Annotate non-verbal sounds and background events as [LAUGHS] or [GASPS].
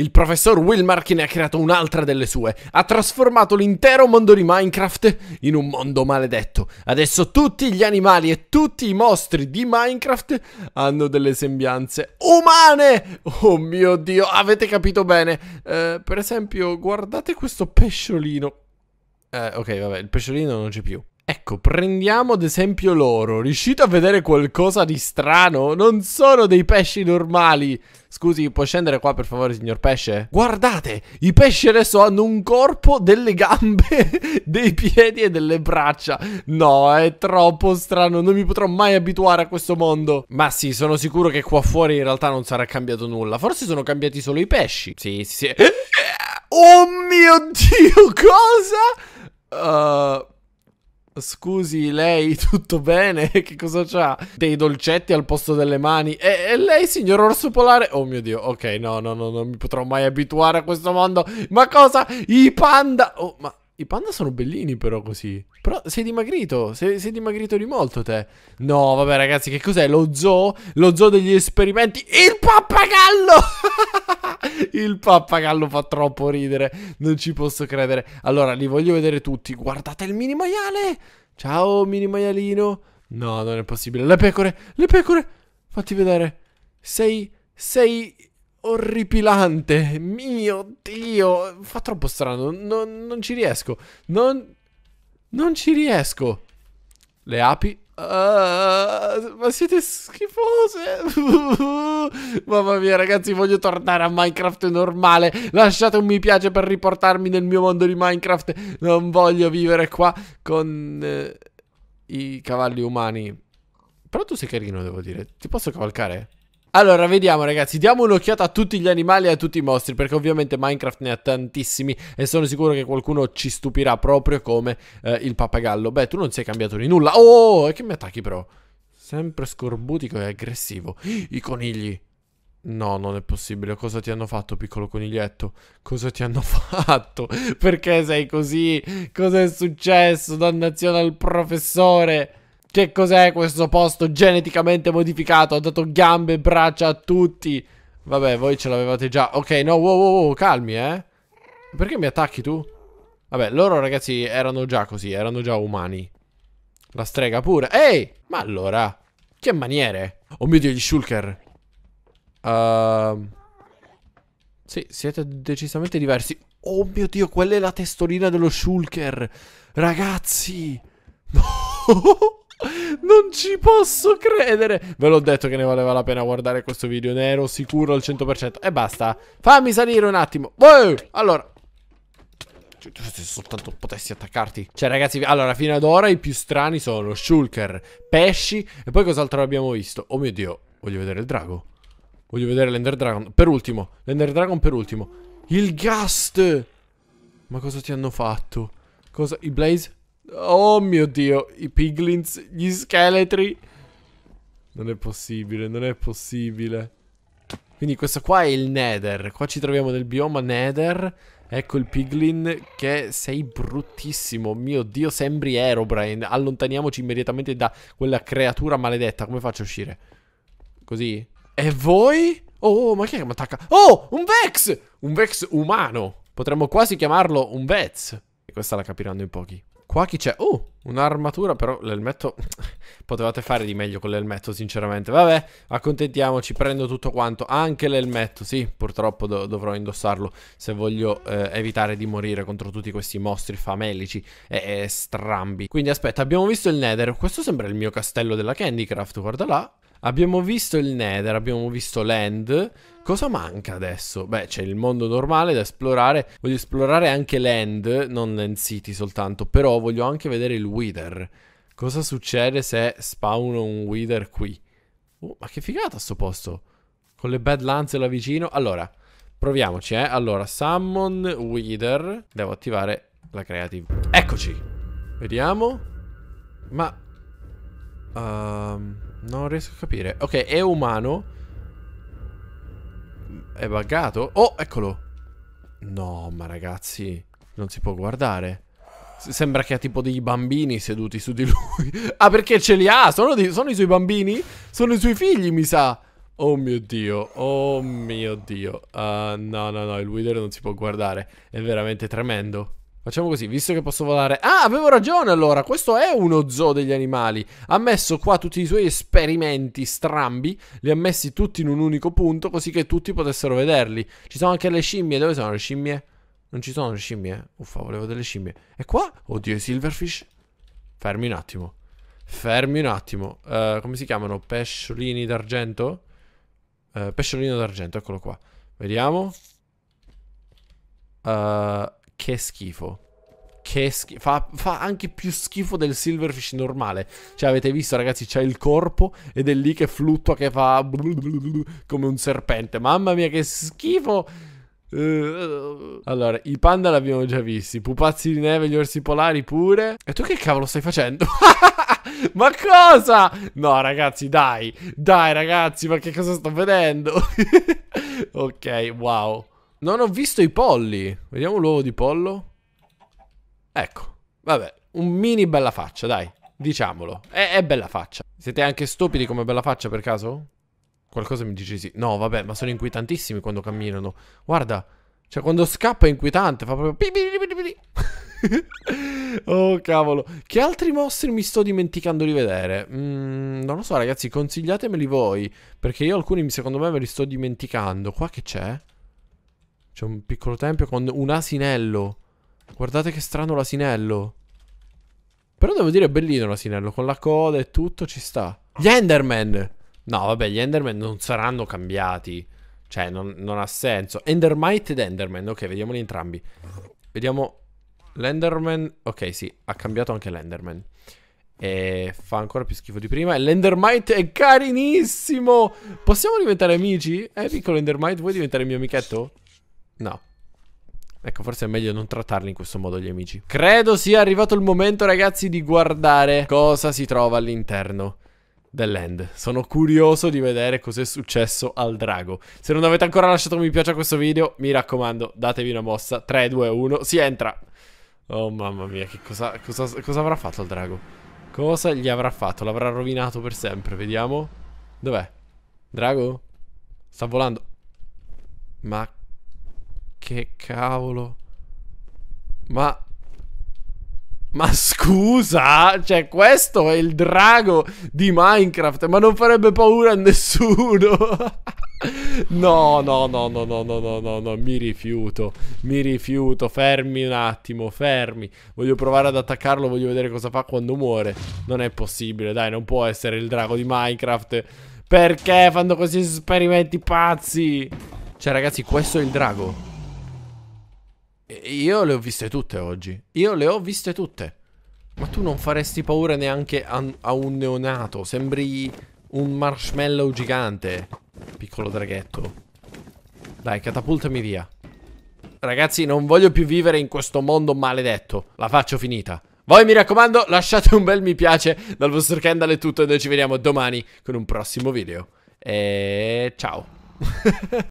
Il professor Will Markin ha creato un'altra delle sue. Ha trasformato l'intero mondo di Minecraft in un mondo maledetto. Adesso tutti gli animali e tutti i mostri di Minecraft hanno delle sembianze umane. Oh mio Dio, avete capito bene. Eh, per esempio, guardate questo pesciolino. Eh, ok, vabbè, il pesciolino non c'è più. Ecco, prendiamo ad esempio loro. Riuscite a vedere qualcosa di strano? Non sono dei pesci normali. Scusi, può scendere qua per favore, signor pesce? Guardate, i pesci adesso hanno un corpo, delle gambe, [LAUGHS] dei piedi e delle braccia. No, è troppo strano, non mi potrò mai abituare a questo mondo. Ma sì, sono sicuro che qua fuori in realtà non sarà cambiato nulla. Forse sono cambiati solo i pesci. Sì, sì, sì. Eh, oh mio Dio, cosa? Ehm... Uh scusi lei [LAUGHS] tutto bene? [LAUGHS] che cosa c'ha? Dei dolcetti al posto delle mani? E, e, lei signor orso polare? Oh mio dio, ok no no no non mi potrò mai abituare a questo mondo Ma cosa? I panda? Oh ma i panda sono bellini però così. Però sei dimagrito, sei, sei dimagrito di molto te. No, vabbè ragazzi, che cos'è? Lo zoo? Lo zoo degli esperimenti? Il pappagallo! [LAUGHS] Il pappagallo fa troppo ridere, non ci posso credere. Allora, li voglio vedere tutti. Guardate il mini maiale! Ciao mini maialino. No, non è possibile. Le pecore, le pecore! Fatti vedere. Sei, sei orripilante. Mio Dio, fa troppo strano. Non, non ci riesco. Non, non, ci riesco. Le api. Uh, ma siete schifose. [LAUGHS] Mamma mia, ragazzi, voglio tornare a Minecraft normale. Lasciate un mi piace per riportarmi nel mio mondo di Minecraft. Non voglio vivere qua con eh, i cavalli umani. Però tu sei carino, devo dire. Ti posso cavalcare? Allora, vediamo ragazzi, diamo un'occhiata a tutti gli animali e a tutti i mostri, perché ovviamente Minecraft ne ha tantissimi e sono sicuro che qualcuno ci stupirà proprio come eh, il pappagallo. Beh, tu non sei cambiato di nulla. Oh, e che mi attacchi però? Sempre scorbutico e aggressivo. [GASPS] I conigli. No, non è possibile. Cosa ti hanno fatto, piccolo coniglietto? Cosa ti hanno [LAUGHS] fatto? Perché sei così? Cosa è successo? Dannazione al professore. Che cos'è questo posto geneticamente modificato? Ha dato gambe e braccia a tutti. Vabbè, voi ce l'avevate già. Ok, no, wow, wow, wow, calmi, eh. Perché mi attacchi tu? Vabbè, loro ragazzi erano già così, erano già umani. La strega pure. Ehi, ma allora, che maniere. Oh mio Dio, gli shulker. Uh... Sì, siete decisamente diversi. Oh mio Dio, quella è la testolina dello shulker. Ragazzi. [LAUGHS] No. Non ci posso credere Ve l'ho detto che ne valeva la pena guardare questo video Ne ero sicuro al 100% E basta Fammi salire un attimo wow! Allora se soltanto potessi attaccarti. Cioè, ragazzi, allora, fino ad ora i più strani sono Shulker, pesci e poi cos'altro abbiamo visto? Oh mio Dio, voglio vedere il drago. Voglio vedere l'Ender Dragon. Per ultimo, l'Ender Dragon per ultimo. Il Gast! Ma cosa ti hanno fatto? Cosa? I Blaze? Oh mio Dio, i piglins, gli scheletri. Non è possibile, non è possibile. Quindi questo qua è il nether. Qua ci troviamo nel bioma nether. Ecco il piglin che sei bruttissimo. Mio Dio, sembri Aerobrain. Allontaniamoci immediatamente da quella creatura maledetta. Come faccio a uscire? Così? E voi? Oh, ma chi è che mi attacca? Oh, un Vex! Un Vex umano. Potremmo quasi chiamarlo un Vez. E questa la capiranno in pochi. Qua chi c'è? Oh, un'armatura, però l'elmetto... [LAUGHS] Potevate fare di meglio con l'elmetto, sinceramente. Vabbè, accontentiamoci, prendo tutto quanto. Anche l'elmetto, sì, purtroppo do dovrò indossarlo se voglio eh, evitare di morire contro tutti questi mostri famelici e, e strambi. Quindi aspetta, abbiamo visto il nether. Questo sembra il mio castello della Candycraft, guarda là. Abbiamo visto il Nether, abbiamo visto l'End. Cosa manca adesso? Beh, c'è il mondo normale da esplorare. Voglio esplorare anche l'End, non l'End City soltanto, però voglio anche vedere il Wither. Cosa succede se spawno un Wither qui? Uh, ma che figata sto posto. Con le Badlands là vicino. Allora, proviamoci, eh. Allora, Summon Wither. Devo attivare la Creative. Eccoci. Vediamo. Ma... Ehm... Um... Non riesco a capire. Ok, è umano. È buggato. Oh, eccolo. No, ma ragazzi, non si può guardare. sembra che ha tipo dei bambini seduti su di lui. [LAUGHS] ah, perché ce li ha? Sono, di... sono i suoi bambini? Sono i suoi figli, mi sa. Oh mio dio, oh mio dio. Uh, no, no, no, il Wither non si può guardare. È veramente tremendo. Facciamo così, visto che posso volare... Ah, avevo ragione allora, questo è uno zoo degli animali. Ha messo qua tutti i suoi esperimenti strambi, li ha messi tutti in un unico punto, così che tutti potessero vederli. Ci sono anche le scimmie, dove sono le scimmie? Non ci sono le scimmie? Uffa, volevo delle scimmie. E qua? Oddio, i silverfish? Fermi un attimo. Fermi un attimo. Uh, come si chiamano? Pesciolini d'argento? Uh, pesciolino d'argento, eccolo qua. Vediamo. Uh, che schifo. Che schifo. Fa, fa, anche più schifo del silverfish normale. Cioè, avete visto, ragazzi, c'è il corpo ed è lì che fluttua, che fa come un serpente. Mamma mia, che schifo. Eh, allora, i panda l'abbiamo già visti. Pupazzi di neve, gli orsi polari pure. E tu che cavolo stai facendo? [LAUGHS] ma cosa? No, ragazzi, dai. Dai, ragazzi, ma che cosa sto vedendo? [LAUGHS] ok, wow. Non ho visto i polli. Vediamo l'uovo di pollo. Ecco, vabbè, un mini bella faccia, dai. Diciamolo, è, è bella faccia. Siete anche stupidi come bella faccia per caso? Qualcosa mi dice sì. No, vabbè, ma sono inquietantissimi quando camminano. Guarda, cioè quando scappa è inquietante, fa proprio... [LAUGHS] oh cavolo Che altri mostri mi sto dimenticando di vedere mm, Non lo so ragazzi Consigliatemeli voi Perché io alcuni secondo me me li sto dimenticando Qua che c'è? C'è un piccolo tempio con un asinello. Guardate che strano l'asinello. Però devo dire è bellino l'asinello, con la coda e tutto ci sta. Gli Enderman! No, vabbè, gli Enderman non saranno cambiati. Cioè, non, non ha senso. Endermite ed Enderman, ok, vediamoli entrambi. Vediamo l'Enderman. Ok, sì, ha cambiato anche l'Enderman. E fa ancora più schifo di prima. E l'Endermite è carinissimo! Possiamo diventare amici? Eh, piccolo Endermite, vuoi diventare mio amichetto? No. Ecco, forse è meglio non trattarli in questo modo gli amici. Credo sia arrivato il momento, ragazzi, di guardare cosa si trova all'interno dell'end. Sono curioso di vedere cos'è successo al drago. Se non avete ancora lasciato un mi piace a questo video, mi raccomando, datevi una mossa. 3, 2, 1, si entra! Oh mamma mia, che cosa, cosa, cosa avrà fatto il drago? Cosa gli avrà fatto? L'avrà rovinato per sempre, vediamo. Dov'è? Drago? Sta volando. Ma che cavolo. Ma... Ma scusa, cioè questo è il drago di Minecraft, ma non farebbe paura a nessuno. [LAUGHS] no, no, no, no, no, no, no, no, no, mi rifiuto, mi rifiuto, fermi un attimo, fermi. Voglio provare ad attaccarlo, voglio vedere cosa fa quando muore. Non è possibile, dai, non può essere il drago di Minecraft. Perché fanno questi esperimenti pazzi? Cioè ragazzi, questo è il drago. Io le ho viste tutte oggi. Io le ho viste tutte. Ma tu non faresti paura neanche a, a un neonato. Sembri un marshmallow gigante. Piccolo draghetto. Dai, catapultami via. Ragazzi, non voglio più vivere in questo mondo maledetto. La faccio finita. Voi mi raccomando, lasciate un bel mi piace. Dal vostro candle è tutto e noi ci vediamo domani con un prossimo video. E ciao. [LAUGHS]